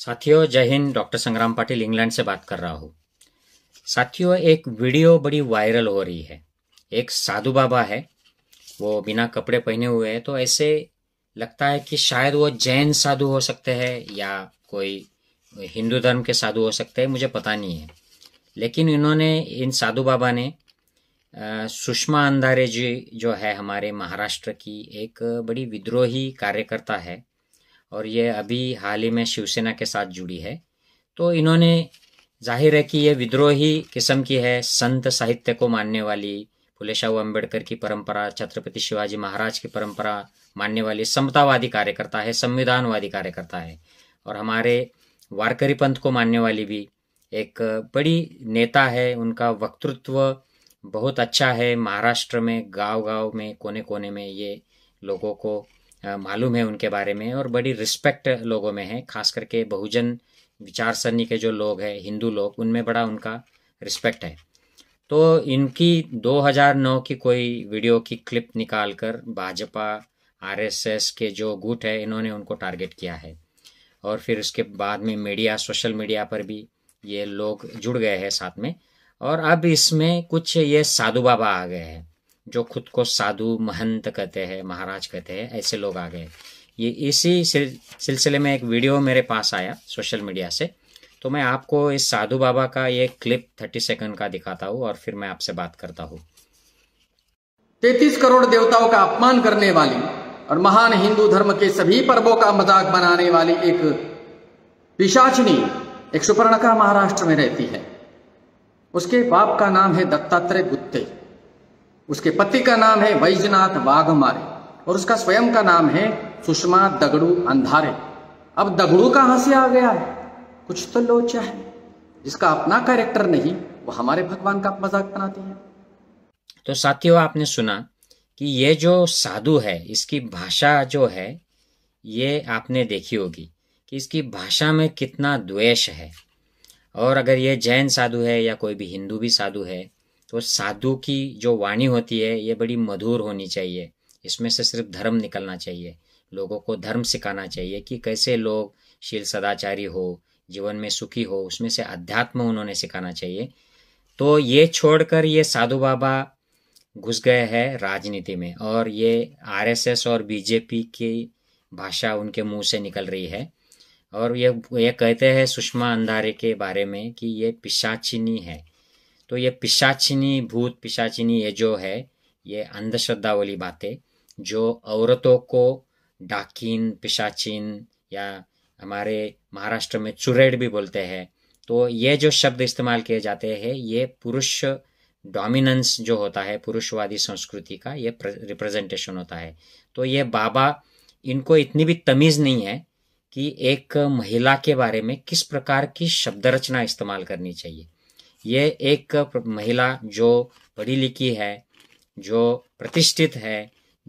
साथियों जय हिंद डॉक्टर संग्राम पाटिल इंग्लैंड से बात कर रहा हूँ साथियों एक वीडियो बड़ी वायरल हो रही है एक साधु बाबा है वो बिना कपड़े पहने हुए हैं तो ऐसे लगता है कि शायद वो जैन साधु हो सकते हैं या कोई हिंदू धर्म के साधु हो सकते हैं मुझे पता नहीं है लेकिन इन्होंने इन साधु बाबा ने सुषमा अंधारे जी जो है हमारे महाराष्ट्र की एक बड़ी विद्रोही कार्यकर्ता है और ये अभी हाल ही में शिवसेना के साथ जुड़ी है तो इन्होंने जाहिर है कि ये विद्रोही किस्म की है संत साहित्य को मानने वाली फुले शाहू अम्बेडकर की परंपरा छत्रपति शिवाजी महाराज की परंपरा मानने वाली समतावादी कार्यकर्ता है संविधानवादी कार्यकर्ता है और हमारे वारकरी पंथ को मानने वाली भी एक बड़ी नेता है उनका वक्तृत्व बहुत अच्छा है महाराष्ट्र में गांव गांव में कोने कोने में ये लोगों को मालूम है उनके बारे में और बड़ी रिस्पेक्ट लोगों में है खास करके बहुजन विचार सरणी के जो लोग हैं हिंदू लोग उनमें बड़ा उनका रिस्पेक्ट है तो इनकी 2009 की कोई वीडियो की क्लिप निकाल कर भाजपा आरएसएस के जो गुट है इन्होंने उनको टारगेट किया है और फिर उसके बाद में मीडिया सोशल मीडिया पर भी ये लोग जुड़ गए हैं साथ में और अब इसमें कुछ ये साधु बाबा आ गए हैं जो खुद को साधु महंत कहते हैं महाराज कहते हैं ऐसे लोग आ गए ये इसी सिलसिले में एक वीडियो मेरे पास आया सोशल मीडिया से तो मैं आपको इस साधु बाबा का ये क्लिप थर्टी सेकंड का दिखाता हूँ और फिर मैं आपसे बात करता हूँ तैतीस करोड़ देवताओं का अपमान करने वाली और महान हिंदू धर्म के सभी पर्वों का मजाक बनाने वाली एक पिशाचनी एक सुपर्णका महाराष्ट्र में रहती है उसके बाप का नाम है दत्तात्रेय गुत्ते उसके पति का नाम है वैजनाथ वाघमारे और उसका स्वयं का नाम है सुषमा दगड़ू अंधारे अब दगड़ू कहां से आ गया है कुछ तो लोचा है जिसका अपना कैरेक्टर नहीं वो हमारे भगवान का मजाक बनाती है तो साथियों आपने सुना कि ये जो साधु है इसकी भाषा जो है ये आपने देखी होगी कि इसकी भाषा में कितना द्वेष है और अगर ये जैन साधु है या कोई भी हिंदू भी साधु है तो साधु की जो वाणी होती है ये बड़ी मधुर होनी चाहिए इसमें से सिर्फ धर्म निकलना चाहिए लोगों को धर्म सिखाना चाहिए कि कैसे लोग शील सदाचारी हो जीवन में सुखी हो उसमें से अध्यात्म उन्होंने सिखाना चाहिए तो ये छोड़कर ये साधु बाबा घुस गए हैं राजनीति में और ये आरएसएस और बीजेपी की भाषा उनके मुंह से निकल रही है और ये ये कहते हैं सुषमा अंधारे के बारे में कि ये पिशाचिनी है तो ये पिशाचिनी भूत पिशाचिनी ये जो है ये अंधश्रद्धा वाली बातें जो औरतों को डाकिन पिशाचिन या हमारे महाराष्ट्र में चुरेड़ भी बोलते हैं तो ये जो शब्द इस्तेमाल किए जाते हैं ये पुरुष डोमिनेंस जो होता है पुरुषवादी संस्कृति का ये रिप्रेजेंटेशन होता है तो ये बाबा इनको इतनी भी तमीज़ नहीं है कि एक महिला के बारे में किस प्रकार की शब्द रचना इस्तेमाल करनी चाहिए ये एक महिला जो पढ़ी लिखी है जो प्रतिष्ठित है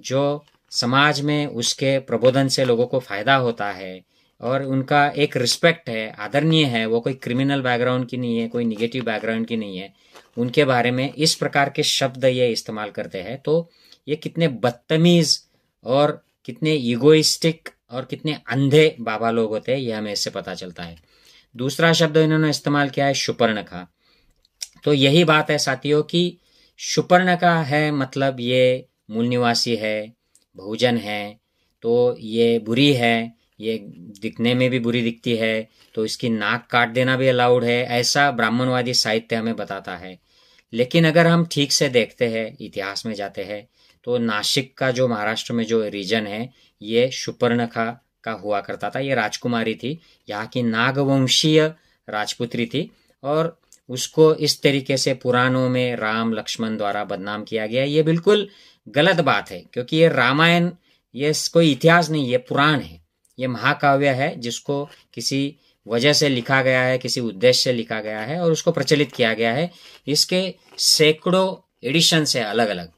जो समाज में उसके प्रबोधन से लोगों को फायदा होता है और उनका एक रिस्पेक्ट है आदरणीय है वो कोई क्रिमिनल बैकग्राउंड की नहीं है कोई निगेटिव बैकग्राउंड की नहीं है उनके बारे में इस प्रकार के शब्द ये इस्तेमाल करते हैं तो ये कितने बदतमीज और कितने ईगोइस्टिक और कितने अंधे बाबा लोग होते हैं यह हमें इससे पता चलता है दूसरा शब्द इन्होंने इस्तेमाल किया है सुपर्णखा तो यही बात है साथियों की सुपर्ण का है मतलब ये मूल निवासी है बहुजन है तो ये बुरी है ये दिखने में भी बुरी दिखती है तो इसकी नाक काट देना भी अलाउड है ऐसा ब्राह्मणवादी साहित्य हमें बताता है लेकिन अगर हम ठीक से देखते हैं इतिहास में जाते हैं तो नासिक का जो महाराष्ट्र में जो रीजन है ये सुपर्णखा का हुआ करता था ये राजकुमारी थी यहाँ की नागवंशीय राजपुत्री थी और उसको इस तरीके से पुराणों में राम लक्ष्मण द्वारा बदनाम किया गया ये बिल्कुल गलत बात है क्योंकि ये रामायण ये कोई इतिहास नहीं ये पुराण है ये महाकाव्य है जिसको किसी वजह से लिखा गया है किसी उद्देश्य से लिखा गया है और उसको प्रचलित किया गया है इसके सैकड़ों एडिशंस से अलग अलग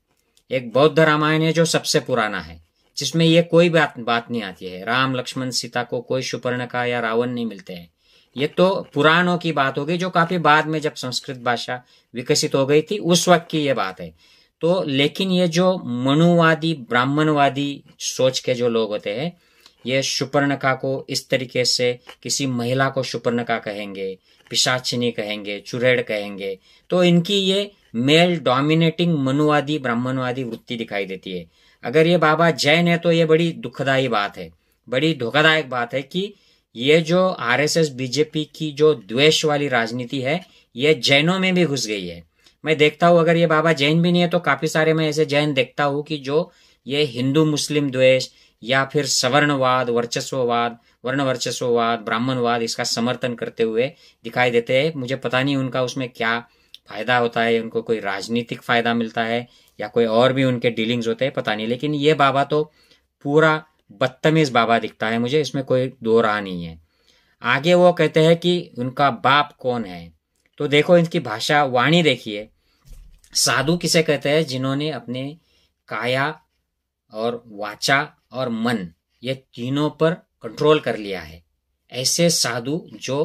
एक बौद्ध रामायण है जो सबसे पुराना है जिसमें ये कोई बात बात नहीं आती है राम लक्ष्मण सीता को कोई सुपर्ण का या रावण नहीं मिलते हैं ये तो पुराणों की बात हो गई जो काफी बाद में जब संस्कृत भाषा विकसित हो गई थी उस वक्त की ये बात है तो लेकिन ये जो मनुवादी ब्राह्मणवादी सोच के जो लोग होते हैं ये सुपर्णका को इस तरीके से किसी महिला को सुपर्णका कहेंगे पिशाचिनी कहेंगे चुरेड़ कहेंगे तो इनकी ये मेल डोमिनेटिंग मनुवादी ब्राह्मणवादी वृत्ति दिखाई देती है अगर ये बाबा जैन है तो ये बड़ी दुखदायी बात है बड़ी धोखादायक बात है कि ये जो आरएसएस बीजेपी की जो द्वेष वाली राजनीति है ये जैनों में भी घुस गई है मैं देखता हूं अगर ये बाबा जैन भी नहीं है तो काफी सारे मैं ऐसे जैन देखता हूं कि जो ये हिंदू मुस्लिम द्वेष या फिर सवर्णवाद वर्चस्ववाद वर्ण वर्चस्ववाद ब्राह्मणवाद इसका समर्थन करते हुए दिखाई देते हैं मुझे पता नहीं उनका उसमें क्या फायदा होता है उनको कोई राजनीतिक फायदा मिलता है या कोई और भी उनके डीलिंग्स होते हैं पता नहीं लेकिन ये बाबा तो पूरा बदतमीज़ बाबा दिखता है मुझे इसमें कोई दो राह नहीं है आगे वो कहते हैं कि उनका बाप कौन है तो देखो इनकी भाषा वाणी देखिए साधु किसे कहते हैं जिन्होंने अपने काया और वाचा और मन ये तीनों पर कंट्रोल कर लिया है ऐसे साधु जो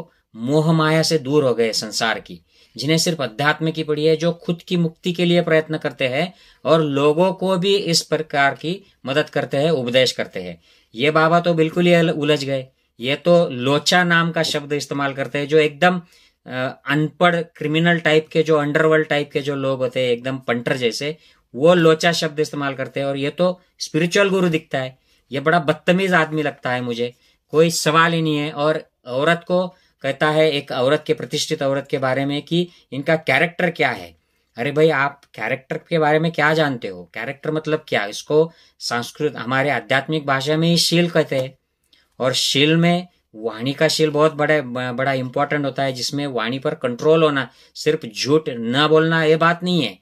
मोह माया से दूर हो गए संसार की जिन्हें सिर्फ अध्यात्म की पड़ी है जो खुद की मुक्ति के लिए प्रयत्न करते हैं और लोगों को भी इस प्रकार की मदद करते हैं उपदेश करते हैं ये बाबा तो बिल्कुल ही उलझ गए ये तो लोचा नाम का शब्द इस्तेमाल करते हैं जो एकदम अनपढ़ क्रिमिनल टाइप के जो अंडरवर्ल्ड टाइप के जो लोग होते हैं एकदम पंटर जैसे वो लोचा शब्द इस्तेमाल करते हैं और ये तो स्पिरिचुअल गुरु दिखता है ये बड़ा बदतमीज आदमी लगता है मुझे कोई सवाल ही नहीं है और औरत को कहता है एक औरत के प्रतिष्ठित औरत के बारे में कि इनका कैरेक्टर क्या है अरे भाई आप कैरेक्टर के बारे में क्या जानते हो कैरेक्टर मतलब क्या इसको संस्कृत हमारे आध्यात्मिक भाषा में ही शील कहते हैं और शील में वाणी का शील बहुत बड़ा बड़ा इंपॉर्टेंट होता है जिसमें वाणी पर कंट्रोल होना सिर्फ झूठ न बोलना ये बात नहीं है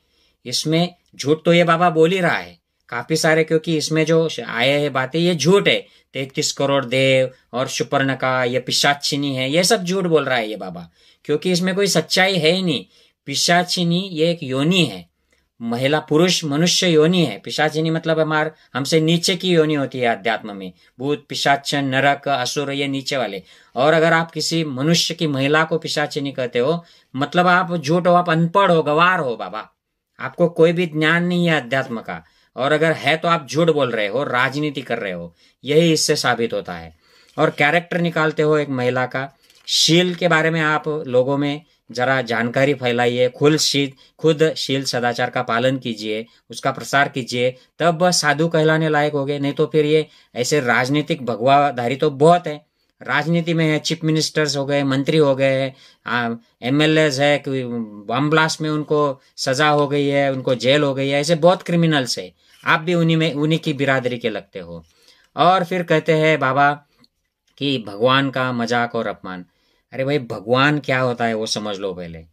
इसमें झूठ तो ये बाबा बोल ही रहा है काफी सारे क्योंकि इसमें जो आए है बातें ये झूठ है तैतीस करोड़ देव और सुपर्ण का ये पिशाचिनी है ये सब झूठ बोल रहा है ये बाबा क्योंकि इसमें कोई सच्चाई है ही नहीं पिशाचिनी ये एक योनि है महिला पुरुष मनुष्य योनि है पिशाचिनी मतलब हमार हमसे नीचे की योनि होती है अध्यात्म में भूत पिशाचन नरक असुर ये नीचे वाले और अगर आप किसी मनुष्य की महिला को पिशाचिनी कहते हो मतलब आप झूठ हो आप अनपढ़ हो गवार हो बाबा आपको कोई भी ज्ञान नहीं है अध्यात्म का और अगर है तो आप झूठ बोल रहे हो राजनीति कर रहे हो यही इससे साबित होता है और कैरेक्टर निकालते हो एक महिला का शील के बारे में आप लोगों में जरा जानकारी फैलाइए खुद शील खुद शील सदाचार का पालन कीजिए उसका प्रसार कीजिए तब साधु कहलाने लायक हो गए नहीं तो फिर ये ऐसे राजनीतिक भगवाधारी तो बहुत है राजनीति में है चीफ मिनिस्टर्स हो गए मंत्री हो गए एम एल एज है बम ब्लास्ट में उनको सजा हो गई है उनको जेल हो गई है ऐसे बहुत क्रिमिनल्स है आप भी उन्हीं में उन्हीं की बिरादरी के लगते हो और फिर कहते हैं बाबा कि भगवान का मजाक और अपमान अरे भाई भगवान क्या होता है वो समझ लो पहले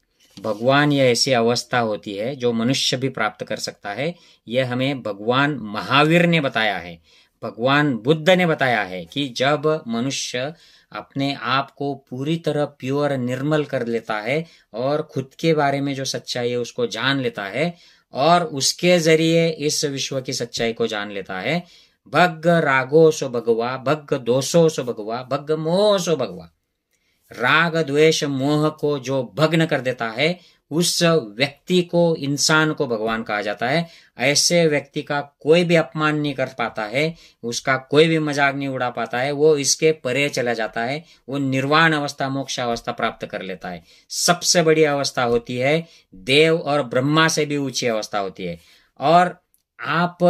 भगवान यह ऐसी अवस्था होती है जो मनुष्य भी प्राप्त कर सकता है यह हमें भगवान महावीर ने बताया है भगवान बुद्ध ने बताया है कि जब मनुष्य अपने आप को पूरी तरह प्योर निर्मल कर लेता है और खुद के बारे में जो सच्चाई है उसको जान लेता है और उसके जरिए इस विश्व की सच्चाई को जान लेता है भग रागो सो भगवा भग दोषो सो भगवा भग मोह सो भगवा राग द्वेष मोह को जो भग्न कर देता है उस व्यक्ति को इंसान को भगवान कहा जाता है ऐसे व्यक्ति का कोई भी अपमान नहीं कर पाता है उसका कोई भी मजाक नहीं उड़ा पाता है वो इसके परे चला जाता है वो निर्वाण अवस्था मोक्ष अवस्था प्राप्त कर लेता है सबसे बड़ी अवस्था होती है देव और ब्रह्मा से भी ऊंची अवस्था होती है और आप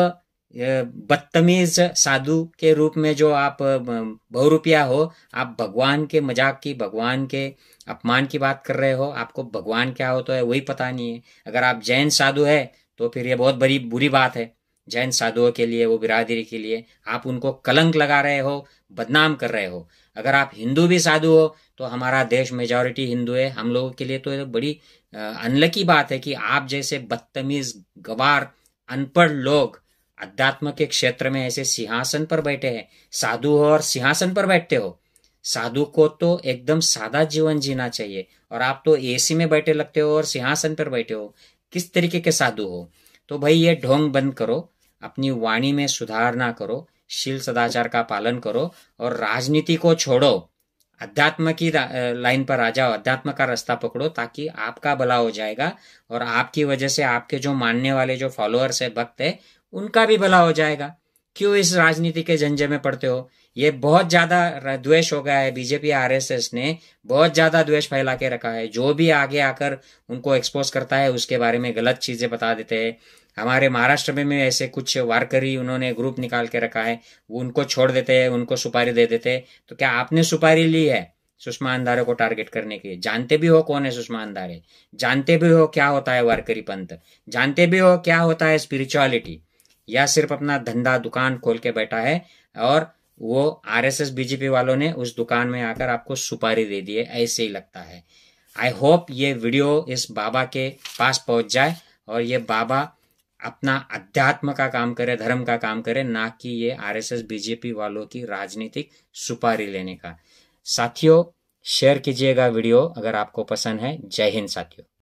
बदतमीज साधु के रूप में जो आप बहुरूपिया हो आप भगवान के मजाक की भगवान के अपमान की बात कर रहे हो आपको भगवान क्या हो तो है वही पता नहीं है अगर आप जैन साधु है तो फिर ये बहुत बड़ी बुरी बात है जैन साधुओं के लिए वो बिरादरी के लिए आप उनको कलंक लगा रहे हो बदनाम कर रहे हो अगर आप हिंदू भी साधु हो तो हमारा देश मेजोरिटी हिंदू है हम लोगों के लिए तो बड़ी अनलकी बात है कि आप जैसे बदतमीज गवार अनपढ़ लोग अध्यात्म के क्षेत्र में ऐसे सिंहासन पर बैठे हैं साधु हो और सिंहासन पर बैठते हो साधु को तो एकदम सादा जीवन जीना चाहिए और आप तो एसी में बैठे लगते हो और सिंहासन पर बैठे हो किस तरीके के साधु हो तो भाई ये ढोंग बंद करो अपनी वाणी में सुधार ना करो शील सदाचार का पालन करो और राजनीति को छोड़ो अध्यात्म की लाइन पर आ जाओ अध्यात्म का रास्ता पकड़ो ताकि आपका भला हो जाएगा और आपकी वजह से आपके जो मानने वाले जो फॉलोअर्स है भक्त है उनका भी भला हो जाएगा क्यों इस राजनीति के झंझे में पड़ते हो ये बहुत ज्यादा द्वेष हो गया है बीजेपी आरएसएस ने बहुत ज्यादा द्वेष फैला के रखा है जो भी आगे आकर उनको एक्सपोज करता है उसके बारे में गलत चीजें बता देते हैं हमारे महाराष्ट्र में भी ऐसे कुछ वारकरी उन्होंने ग्रुप निकाल के रखा है वो उनको छोड़ देते हैं उनको सुपारी दे देते हैं तो क्या आपने सुपारी ली है सुषमा अंधारे को टारगेट करने के जानते भी हो कौन है सुषमा अंधारे जानते भी हो क्या होता है वारकरी पंथ जानते भी हो क्या होता है स्पिरिचुअलिटी या सिर्फ अपना धंधा दुकान खोल के बैठा है और वो आरएसएस बीजेपी वालों ने उस दुकान में आकर आपको सुपारी दे दी है ऐसे ही लगता है आई होप ये वीडियो इस बाबा के पास पहुंच जाए और ये बाबा अपना अध्यात्म का काम करे धर्म का काम करे ना कि ये आरएसएस बीजेपी वालों की राजनीतिक सुपारी लेने का साथियों शेयर कीजिएगा वीडियो अगर आपको पसंद है जय हिंद साथियों